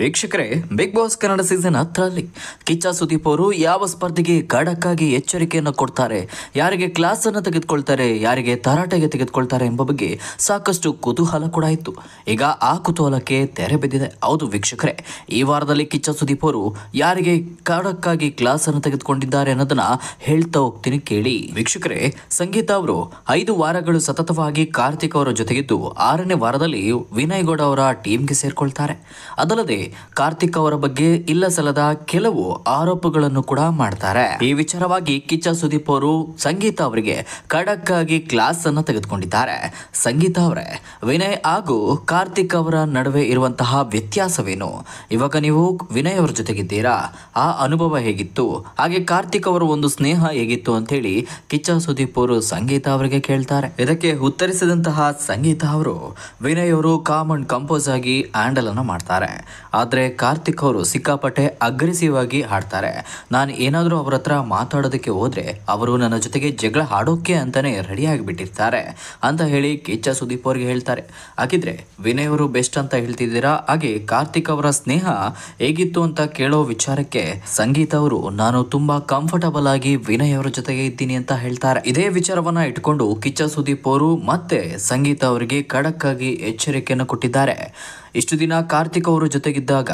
ವೀಕ್ಷಕರೇ big boss Kannada season ಹತ್ತರಲ್ಲಿ ಕಿಚ್ಚ ಸುದೀಪ್ ಅವರು ಯಾವ ಸ್ಪರ್ಧೆಗೆ ಖಡಕ್ಕಾಗಿ ಎಚ್ಚರಿಕೆಯನ್ನು ಕೊಡ್ತಾರೆ ಯಾರಿಗೆ ಅನ್ನು ತೆಗೆದುಕೊಳ್ತಾರೆ ಯಾರಿಗೆ ತರಾಟೆಗೆ ತೆಗೆದುಕೊಳ್ತಾರೆ ಎಂಬ ಬಗ್ಗೆ ಸಾಕಷ್ಟು ಕುತೂಹಲ ಕೂಡ ಇತ್ತು ಈಗ ಆ ಕುತೂಹಲಕ್ಕೆ ತೆರೆ ಬಿದ್ದಿದೆ ಹೌದು ವೀಕ್ಷಕರೇ ಈ ವಾರದಲ್ಲಿ ಕಿಚ್ಚ ಸುದೀಪ್ ಅವರು ಯಾರಿಗೆ ಕ್ಲಾಸ್ ಅನ್ನು ತೆಗೆದುಕೊಂಡಿದ್ದಾರೆ ಅನ್ನೋದನ್ನ ಹೇಳ್ತಾ ಹೋಗ್ತೀನಿ ಕೇಳಿ ವೀಕ್ಷಕರೇ ಸಂಗೀತ ಅವರು ಐದು ವಾರಗಳು ಸತತವಾಗಿ ಕಾರ್ತಿಕ್ ಅವರ ಜೊತೆಗಿದ್ದು ಆರನೇ ವಾರದಲ್ಲಿ ವಿನಯ್ ಗೌಡ ಅವರ ಟೀಮ್ಗೆ ಸೇರ್ಕೊಳ್ತಾರೆ ಅದಲ್ಲದೆ ಕಾರ್ತಿಕ್ ಅವರ ಬಗ್ಗೆ ಇಲ್ಲ ಸಲದ ಕೆಲವು ಆರೋಪಗಳನ್ನು ಕೂಡ ಮಾಡ್ತಾರೆ ಈ ವಿಚಾರವಾಗಿ ಕಿಚ್ಚ ಸುದೀಪ್ ಅವರು ಸಂಗೀತ ಅವರಿಗೆ ಖಡಕ್ ಆಗಿ ಕ್ಲಾಸ್ ಅನ್ನು ತೆಗೆದುಕೊಂಡಿದ್ದಾರೆ ಸಂಗೀತ ಅವರೇ ವಿನಯ್ ಹಾಗೂ ಕಾರ್ತಿಕ್ ಅವರ ನಡುವೆ ಇರುವಂತಹ ವ್ಯತ್ಯಾಸವೇನು ಇವಾಗ ನೀವು ವಿನಯ್ ಅವರ ಜೊತೆಗಿದ್ದೀರಾ ಆ ಅನುಭವ ಹೇಗಿತ್ತು ಹಾಗೆ ಕಾರ್ತಿಕ್ ಅವರ ಒಂದು ಸ್ನೇಹ ಹೇಗಿತ್ತು ಅಂತ ಹೇಳಿ ಕಿಚ್ಚ ಸುದೀಪ್ ಅವರು ಸಂಗೀತ ಅವರಿಗೆ ಕೇಳ್ತಾರೆ ಇದಕ್ಕೆ ಉತ್ತರಿಸಿದಂತಹ ಸಂಗೀತ ಅವರು ವಿನಯ್ ಅವರು ಕಾಮನ್ ಕಂಪೋಸ್ ಆಗಿ ಹ್ಯಾಂಡಲ್ ಅನ್ನು ಮಾಡ್ತಾರೆ ಆದರೆ ಕಾರ್ತಿಕ್ ಅವರು ಸಿಕ್ಕಾಪಟ್ಟೆ ಅಗ್ರೆಸಿವ್ ಆಗಿ ಹಾಡ್ತಾರೆ ನಾನು ಏನಾದರೂ ಅವರ ಹತ್ರ ಮಾತಾಡೋದಕ್ಕೆ ಹೋದರೆ ಅವರು ನನ್ನ ಜೊತೆಗೆ ಜಗಳ ಹಾಡೋಕ್ಕೆ ಅಂತಲೇ ಬಿಟ್ಟಿರ್ತಾರೆ ಅಂತ ಹೇಳಿ ಕಿಚ್ಚ ಸುದೀಪ್ ಅವ್ರಿಗೆ ಹೇಳ್ತಾರೆ ಹಾಗಿದ್ರೆ ವಿನಯ್ ಅವರು ಬೆಸ್ಟ್ ಅಂತ ಹೇಳ್ತಿದ್ದೀರಾ ಹಾಗೆ ಕಾರ್ತಿಕ್ ಅವರ ಸ್ನೇಹ ಹೇಗಿತ್ತು ಅಂತ ಕೇಳೋ ವಿಚಾರಕ್ಕೆ ಸಂಗೀತ ಅವರು ನಾನು ತುಂಬಾ ಕಂಫರ್ಟಬಲ್ ಆಗಿ ವಿನಯ್ ಅವರ ಜೊತೆಗೆ ಇದ್ದೀನಿ ಅಂತ ಹೇಳ್ತಾರೆ ಇದೇ ವಿಚಾರವನ್ನ ಇಟ್ಕೊಂಡು ಕಿಚ್ಚ ಸುದೀಪ್ ಅವರು ಮತ್ತೆ ಸಂಗೀತ ಅವರಿಗೆ ಖಡಕ್ ಆಗಿ ಎಚ್ಚರಿಕೆಯನ್ನು ಕೊಟ್ಟಿದ್ದಾರೆ ಇಷ್ಟು ದಿನ ಕಾರ್ತಿಕ್ ಅವರ ಜೊತೆಗಿದ್ದಾಗ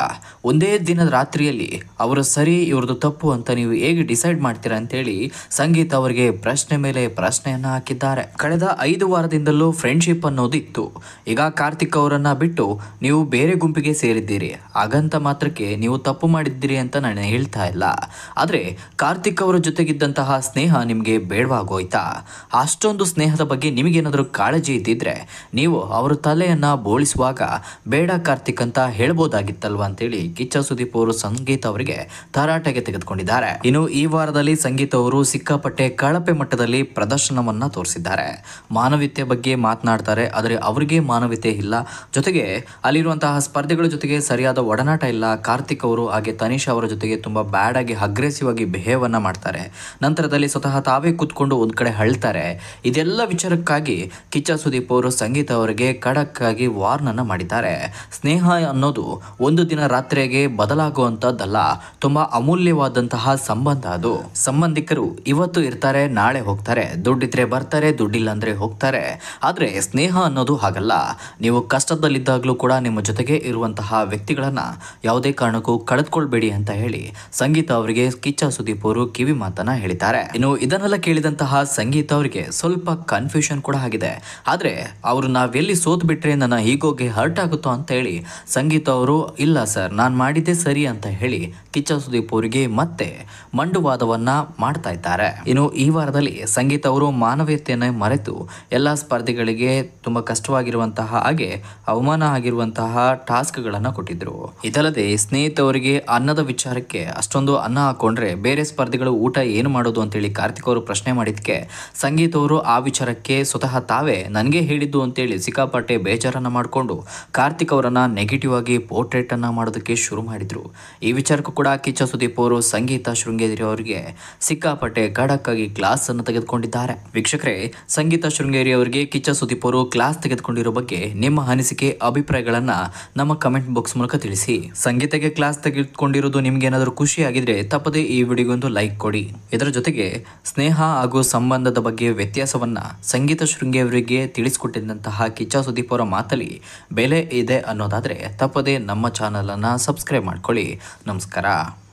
ಒಂದೇ ದಿನದ ರಾತ್ರಿಯಲ್ಲಿ ಅವರ ಸರಿ ಇವ್ರದ್ದು ತಪ್ಪು ಅಂತ ನೀವು ಹೇಗೆ ಡಿಸೈಡ್ ಮಾಡ್ತೀರಾ ಅಂತೇಳಿ ಸಂಗೀತ ಅವರಿಗೆ ಪ್ರಶ್ನೆ ಮೇಲೆ ಪ್ರಶ್ನೆಯನ್ನು ಹಾಕಿದ್ದಾರೆ ಕಳೆದ ಐದು ವಾರದಿಂದಲೂ ಫ್ರೆಂಡ್ಶಿಪ್ ಅನ್ನೋದಿತ್ತು ಈಗ ಕಾರ್ತಿಕ್ ಅವರನ್ನು ಬಿಟ್ಟು ನೀವು ಬೇರೆ ಗುಂಪಿಗೆ ಸೇರಿದ್ದೀರಿ ಹಾಗಂತ ಮಾತ್ರಕ್ಕೆ ನೀವು ತಪ್ಪು ಮಾಡಿದ್ದೀರಿ ಅಂತ ನಾನು ಹೇಳ್ತಾ ಇಲ್ಲ ಆದರೆ ಕಾರ್ತಿಕ್ ಅವರ ಜೊತೆಗಿದ್ದಂತಹ ಸ್ನೇಹ ನಿಮಗೆ ಬೇಡವಾಗೋಯ್ತಾ ಅಷ್ಟೊಂದು ಸ್ನೇಹದ ಬಗ್ಗೆ ನಿಮಗೇನಾದ್ರೂ ಕಾಳಜಿ ಇದ್ದಿದ್ರೆ ನೀವು ಅವರ ತಲೆಯನ್ನು ಬೋಳಿಸುವಾಗ ಬೇಡ ಬೇಡ ಕಾರ್ತಿಕ್ ಅಂತ ಹೇಳ್ಬೋದಾಗಿತ್ತಲ್ವಾ ಅಂತೇಳಿ ಕಿಚ್ಚ ಸುದೀಪ್ ಅವರು ಸಂಗೀತ ಅವರಿಗೆ ತರಾಟೆಗೆ ತೆಗೆದುಕೊಂಡಿದ್ದಾರೆ ಇನ್ನು ಈ ವಾರದಲ್ಲಿ ಸಂಗೀತ ಅವರು ಸಿಕ್ಕಾಪಟ್ಟೆ ಕಳಪೆ ಮಟ್ಟದಲ್ಲಿ ಪ್ರದರ್ಶನವನ್ನ ತೋರಿಸಿದ್ದಾರೆ ಮಾನವೀಯತೆ ಬಗ್ಗೆ ಮಾತನಾಡ್ತಾರೆ ಆದರೆ ಅವರಿಗೆ ಮಾನವೀಯತೆ ಇಲ್ಲ ಜೊತೆಗೆ ಅಲ್ಲಿರುವಂತಹ ಸ್ಪರ್ಧೆಗಳ ಜೊತೆಗೆ ಸರಿಯಾದ ಒಡನಾಟ ಇಲ್ಲ ಕಾರ್ತಿಕ್ ಅವರು ಹಾಗೆ ತನಿಷ್ ಅವರ ಜೊತೆಗೆ ತುಂಬಾ ಬ್ಯಾಡ್ ಆಗಿ ಅಗ್ರೆಸಿವ್ ಆಗಿ ಬಿಹೇವ್ ಅನ್ನ ಮಾಡ್ತಾರೆ ನಂತರದಲ್ಲಿ ಸ್ವತಃ ತಾವೇ ಕೂತ್ಕೊಂಡು ಒಂದ್ ಕಡೆ ಹಳ್ತಾರೆ ಇದೆಲ್ಲ ವಿಚಾರಕ್ಕಾಗಿ ಕಿಚ್ಚ ಸುದೀಪ್ ಅವರು ಸಂಗೀತ ಅವರಿಗೆ ಖಡಕ್ ಆಗಿ ವಾರ್ನ್ ಮಾಡಿದ್ದಾರೆ ಸ್ನೇಹ ಅನ್ನೋದು ಒಂದು ದಿನ ರಾತ್ರಿಗೆ ಬದಲಾಗುವಂಥದ್ದಲ್ಲ ತುಂಬ ಅಮೂಲ್ಯವಾದಂತಹ ಸಂಬಂಧ ಅದು ಸಂಬಂಧಿಕರು ಇವತ್ತು ಇರ್ತಾರೆ ನಾಳೆ ಹೋಗ್ತಾರೆ ದುಡ್ಡಿದ್ರೆ ಬರ್ತಾರೆ ದುಡ್ಡಿಲ್ಲ ಅಂದರೆ ಹೋಗ್ತಾರೆ ಆದರೆ ಸ್ನೇಹ ಅನ್ನೋದು ಹಾಗಲ್ಲ ನೀವು ಕಷ್ಟದಲ್ಲಿದ್ದಾಗಲೂ ಕೂಡ ನಿಮ್ಮ ಜೊತೆಗೆ ಇರುವಂತಹ ವ್ಯಕ್ತಿಗಳನ್ನು ಯಾವುದೇ ಕಾರಣಕ್ಕೂ ಕಳೆದ್ಕೊಳ್ಬೇಡಿ ಅಂತ ಹೇಳಿ ಸಂಗೀತ ಅವರಿಗೆ ಕಿಚ್ಚ ಸುದೀಪ್ ಅವರು ಕಿವಿ ಮಾತನ್ನ ಹೇಳಿದ್ದಾರೆ ಇನ್ನು ಇದನ್ನೆಲ್ಲ ಕೇಳಿದಂತಹ ಸಂಗೀತ ಅವರಿಗೆ ಸ್ವಲ್ಪ ಕನ್ಫ್ಯೂಷನ್ ಕೂಡ ಆಗಿದೆ ಆದರೆ ಅವರು ನಾವೆಲ್ಲಿ ಸೋತ್ ಬಿಟ್ರೆ ನನ್ನ ಹೀಗೋಗೆ ಹರ್ಟ್ ಆಗುತ್ತೋ ಅಂತ ಅಂತ ಹೇಳಿ ಸಂಗೀತ ಅವರು ಇಲ್ಲ ಸರ್ ನಾನು ಮಾಡಿದ್ದೆ ಸರಿ ಅಂತ ಹೇಳಿ ಕಿಚ್ಚ ಸುದೀಪ್ ಅವರಿಗೆ ಮತ್ತೆ ಮಂಡುವಾದವನ್ನ ಮಾಡ್ತಾ ಇದ್ದಾರೆ ಇನ್ನು ಈ ವಾರದಲ್ಲಿ ಸಂಗೀತ ಅವರು ಮಾನವೀಯತೆಯನ್ನು ಮರೆತು ಎಲ್ಲಾ ಸ್ಪರ್ಧೆಗಳಿಗೆ ತುಂಬಾ ಕಷ್ಟವಾಗಿರುವಂತಹ ಹಾಗೆ ಅವಮಾನ ಆಗಿರುವಂತಹ ಗಳನ್ನ ಕೊಟ್ಟಿದ್ರು ಇದಲ್ಲದೆ ಸ್ನೇಹಿತವರಿಗೆ ಅನ್ನದ ವಿಚಾರಕ್ಕೆ ಅಷ್ಟೊಂದು ಅನ್ನ ಹಾಕೊಂಡ್ರೆ ಬೇರೆ ಸ್ಪರ್ಧಿಗಳು ಊಟ ಏನು ಮಾಡೋದು ಹೇಳಿ ಕಾರ್ತಿಕ್ ಅವರು ಪ್ರಶ್ನೆ ಮಾಡಿದಕ್ಕೆ ಸಂಗೀತ ಅವರು ಆ ವಿಚಾರಕ್ಕೆ ಸ್ವತಃ ತಾವೇ ನನಗೆ ಹೇಳಿದ್ದು ಅಂತೇಳಿ ಸಿಕ್ಕಾಪಟ್ಟೆ ಬೇಜಾರನ್ನ ಮಾಡಿಕೊಂಡು ಕಾರ್ತಿಕ್ ಅವರನ್ನು ನೆಗೆಟಿವ್ ಆಗಿ ಪೋರ್ಟ್ರೇಟನ್ನು ಮಾಡೋದಕ್ಕೆ ಶುರು ಮಾಡಿದರು ಈ ವಿಚಾರಕ್ಕೂ ಕೂಡ ಕಿಚ್ಚ ಸುದೀಪ್ ಅವರು ಸಂಗೀತ ಶೃಂಗೇರಿ ಅವರಿಗೆ ಸಿಕ್ಕಾಪಟ್ಟೆ ಗಡಕ್ಕಾಗಿ ಕ್ಲಾಸನ್ನು ತೆಗೆದುಕೊಂಡಿದ್ದಾರೆ ವೀಕ್ಷಕರೇ ಸಂಗೀತ ಶೃಂಗೇರಿ ಅವರಿಗೆ ಕಿಚ್ಚ ಸುದೀಪ್ ಅವರು ಕ್ಲಾಸ್ ತೆಗೆದುಕೊಂಡಿರೋ ಬಗ್ಗೆ ನಿಮ್ಮ ಅನಿಸಿಕೆ ಅಭಿಪ್ರಾಯಗಳನ್ನು ನಮ್ಮ ಕಮೆಂಟ್ ಬಾಕ್ಸ್ ಮೂಲಕ ತಿಳಿಸಿ ಸಂಗೀತಕ್ಕೆ ಕ್ಲಾಸ್ ತೆಗೆದುಕೊಂಡಿರೋದು ಖುಷಿ ಖುಷಿಯಾಗಿದ್ರೆ ತಪ್ಪದೇ ಈ ವಿಡಿಯೋಗೊಂದು ಲೈಕ್ ಕೊಡಿ ಇದರ ಜೊತೆಗೆ ಸ್ನೇಹ ಹಾಗೂ ಸಂಬಂಧದ ಬಗ್ಗೆ ವ್ಯತ್ಯಾಸವನ್ನ ಸಂಗೀತ ಶೃಂಗೇರಿಗೆ ತಿಳಿಸಿಕೊಟ್ಟಿದ್ದಂತಹ ಕಿಚ್ಚ ಸುದೀಪ್ ಅವರ ಮಾತಲ್ಲಿ ಬೆಲೆ ಇದೆ ಅನ್ನೋದಾದರೆ ತಪ್ಪದೇ ನಮ್ಮ ಚಾನಲನ್ನು ಸಬ್ಸ್ಕ್ರೈಬ್ ಮಾಡ್ಕೊಳ್ಳಿ ನಮಸ್ಕಾರ